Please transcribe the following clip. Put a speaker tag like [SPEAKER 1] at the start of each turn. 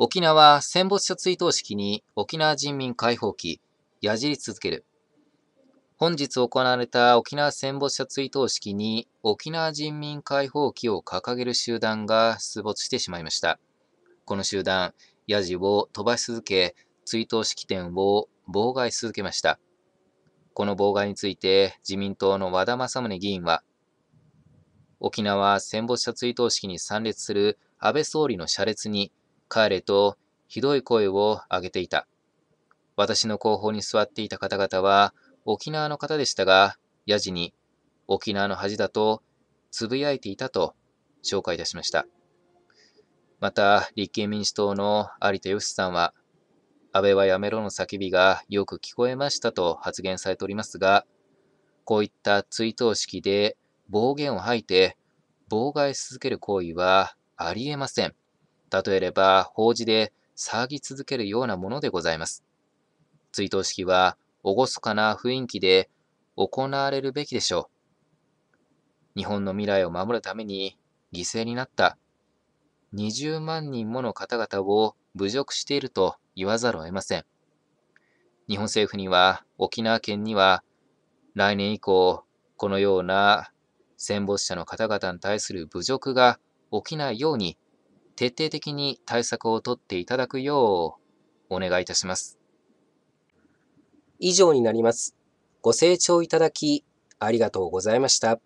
[SPEAKER 1] 沖縄戦没者追悼式に沖縄人民解放旗、やじり続ける。本日行われた沖縄戦没者追悼式に沖縄人民解放旗を掲げる集団が出没してしまいました。この集団、ヤジを飛ばし続け、追悼式典を妨害し続けました。この妨害について自民党の和田政宗議員は、沖縄戦没者追悼式に参列する安倍総理の車列に彼とひどい声を上げていた。私の後方に座っていた方々は沖縄の方でしたが、やじに沖縄の恥だとつぶやいていたと紹介いたしました。また、立憲民主党の有田義さんは、安倍はやめろの叫びがよく聞こえましたと発言されておりますが、こういった追悼式で暴言を吐いて妨害し続ける行為はありえません。例えれば、法事で騒ぎ続けるようなものでございます。追悼式は、厳かな雰囲気で行われるべきでしょう。日本の未来を守るために犠牲になった20万人もの方々を侮辱していると言わざるを得ません。日本政府には、沖縄県には、来年以降、このような戦没者の方々に対する侮辱が起きないように徹底的に
[SPEAKER 2] 対策をとっていただくようお願いいたします。以上になります。ご清聴いただきありがとうございました。